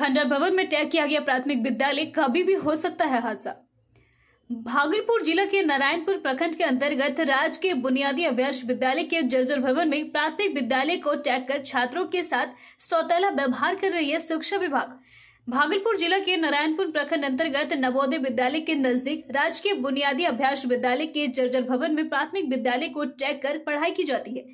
खंडर भवन में तय किया गया प्राथमिक विद्यालय कभी भी हो सकता है हादसा भागलपुर जिला के नारायणपुर प्रखंड के अंतर्गत राज्य के बुनियादी अभ्यास विद्यालय के जर्जर भवन में प्राथमिक विद्यालय को टैग कर छात्रों के साथ सौतेला व्यवहार कर रही है शिक्षा विभाग भागलपुर जिला के नारायणपुर प्रखंड अंतर्गत नवोदय विद्यालय के नजदीक राज्य के बुनियादी अभ्यास विद्यालय के जर्जर भवन में प्राथमिक विद्यालय को टैग कर पढ़ाई की जाती है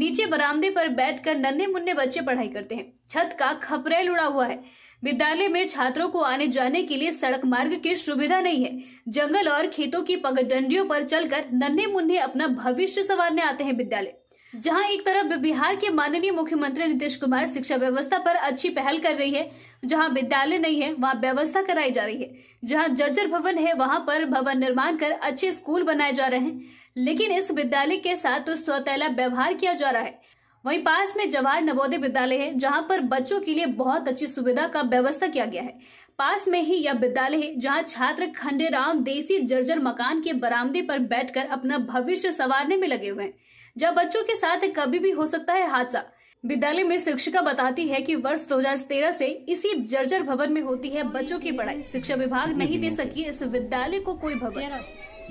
नीचे बरामदे पर बैठकर नन्हे मुन्ने बच्चे पढ़ाई करते हैं छत का खपरेल उड़ा हुआ है विद्यालय में छात्रों को आने जाने के लिए सड़क मार्ग की सुविधा नहीं है जंगल और खेतों की पगडंडियों पर चलकर नन्हे मुन्ने अपना भविष्य संवारने आते हैं विद्यालय जहां एक तरफ बिहार के माननीय मुख्यमंत्री नीतीश कुमार शिक्षा व्यवस्था पर अच्छी पहल कर रही है जहां विद्यालय नहीं है वहां व्यवस्था कराई जा रही है जहां जर्जर भवन है वहां पर भवन निर्माण कर अच्छे स्कूल बनाए जा रहे हैं लेकिन इस विद्यालय के साथ तो सौतेला व्यवहार किया जा रहा है वहीं पास में जवाहर नवोदय विद्यालय है जहां पर बच्चों के लिए बहुत अच्छी सुविधा का व्यवस्था किया गया है पास में ही यह विद्यालय है जहां छात्र खंडेराम देसी जर्जर मकान के बरामदे पर बैठकर अपना भविष्य संवारने में लगे हुए हैं जब बच्चों के साथ कभी भी हो सकता है हादसा विद्यालय में शिक्षिका बताती है कि वर्ष 2013 से इसी जर्जर भवन में होती है बच्चों की पढ़ाई शिक्षा विभाग नहीं दे सकी इस विद्यालय को कोई भवन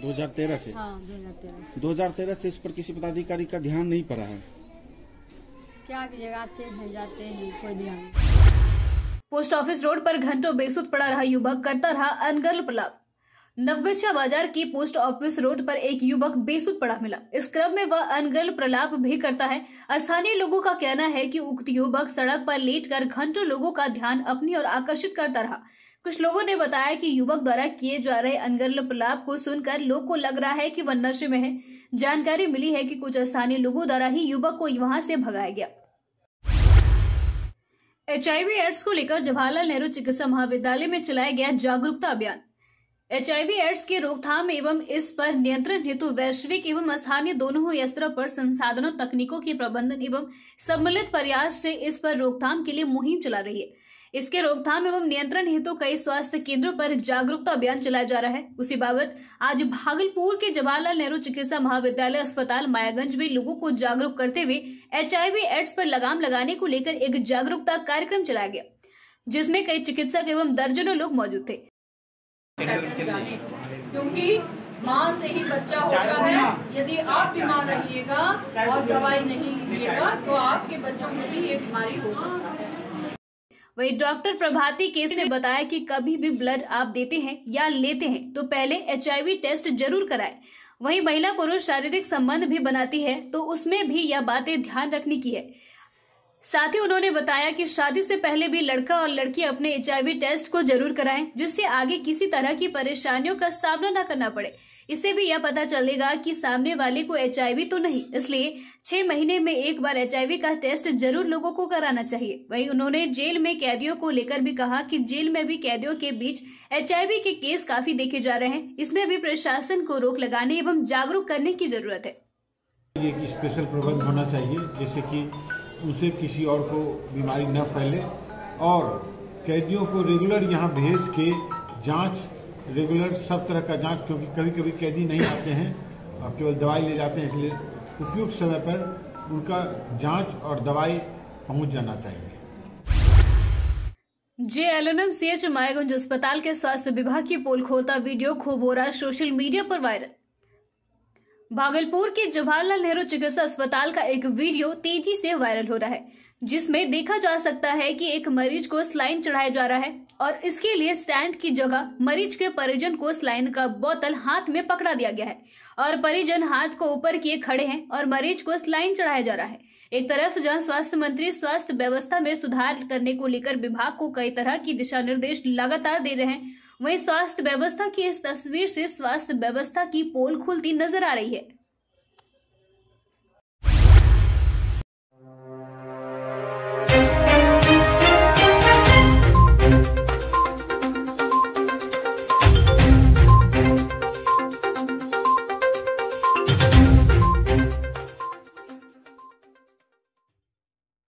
2013 से हाँ, 2013 से इस पर किसी पदाधिकारी का ध्यान नहीं पड़ा है क्या कीजिएगा तेज जाते हैं कोई ध्यान पोस्ट ऑफिस रोड पर घंटों बेसुध पड़ा रहा युवक करता रहा अनगल प्लब नवगछा बाजार की पोस्ट ऑफिस रोड पर एक युवक बेसुध पड़ा मिला इस क्रम में वह अनगल प्रलाप भी करता है स्थानीय लोगों का कहना है कि उक्त युवक सड़क पर लेटकर घंटों लोगों का ध्यान अपनी ओर आकर्षित करता रहा कुछ लोगों ने बताया कि युवक द्वारा किए जा रहे अनगल प्रलाप को सुनकर लोग को लग रहा है की वह नशे में है जानकारी मिली है की कुछ स्थानीय लोगों द्वारा ही युवक को यहाँ से भगाया गया एचआईवी एड्स को लेकर जवाहरलाल नेहरू चिकित्सा महाविद्यालय में चलाया गया जागरूकता अभियान एचआईवी एड्स के रोकथाम एवं इस पर नियंत्रण हेतु वैश्विक एवं स्थानीय दोनों ही स्तरों पर संसाधनों तकनीकों के प्रबंधन एवं सम्मिलित प्रयास से इस पर रोकथाम के लिए मुहिम चला रही है इसके रोकथाम एवं नियंत्रण हेतु कई स्वास्थ्य केंद्रों पर जागरूकता अभियान चलाया जा रहा है उसी बाबत आज भागलपुर के जवाहरलाल नेहरू चिकित्सा महाविद्यालय अस्पताल मायागंज में लोगों को जागरूक करते हुए एच एड्स पर लगाम लगाने को लेकर एक जागरूकता कार्यक्रम चलाया गया जिसमे कई चिकित्सक एवं दर्जनों लोग मौजूद थे क्योंकि माँ से ही बच्चा होता है यदि आप बीमार रहिएगा और दवाई नहीं लीजिएगा तो आपके बच्चों में भी ये बीमारी हो सकता है वहीं डॉक्टर प्रभाती केस ने बताया कि कभी भी ब्लड आप देते हैं या लेते हैं तो पहले एच टेस्ट जरूर कराए वही महिला पुरुष शारीरिक संबंध भी बनाती है तो उसमें भी यह बातें ध्यान रखने की है साथ ही उन्होंने बताया कि शादी से पहले भी लड़का और लड़की अपने एच टेस्ट को जरूर कराएं जिससे आगे किसी तरह की परेशानियों का सामना न करना पड़े इससे भी यह पता चलेगा कि सामने वाले को एच तो नहीं इसलिए छह महीने में एक बार एच का टेस्ट जरूर लोगों को कराना चाहिए वहीं उन्होंने जेल में कैदियों को लेकर भी कहा कि जेल में भी कैदियों के बीच एच के केस काफी देखे जा रहे हैं इसमें भी प्रशासन को रोक लगाने एवं जागरूक करने की जरूरत है स्पेशल प्रबंध होना चाहिए जैसे की उसे किसी और को बीमारी न फैले और कैदियों को रेगुलर यहाँ भेज के जांच रेगुलर सब तरह का जांच क्योंकि कभी कभी कैदी नहीं आते हैं और केवल दवाई ले जाते हैं इसलिए उपयुक्त समय पर उनका जांच और दवाई पहुँच जाना चाहिए J L N M C H Mayaganj अस्पताल के स्वास्थ्य विभाग की पोल खोलता वीडियो खूब हो रहा सोशल मीडिया पर वायरल भागलपुर के जवाहरलाल नेहरू चिकित्सा अस्पताल का एक वीडियो तेजी से वायरल हो रहा है जिसमें देखा जा सकता है कि एक मरीज को स्लाइन चढ़ाया जा रहा है और इसके लिए स्टैंड की जगह मरीज के परिजन को स्लाइन का बोतल हाथ में पकड़ा दिया गया है और परिजन हाथ को ऊपर किए खड़े हैं और मरीज को स्लाइन चढ़ाया जा रहा है एक तरफ जन स्वास्थ्य मंत्री स्वास्थ्य व्यवस्था में सुधार करने को लेकर विभाग को कई तरह की दिशा निर्देश लगातार दे रहे हैं वहीं स्वास्थ्य व्यवस्था की इस तस्वीर से स्वास्थ्य व्यवस्था की पोल खुलती नजर आ रही है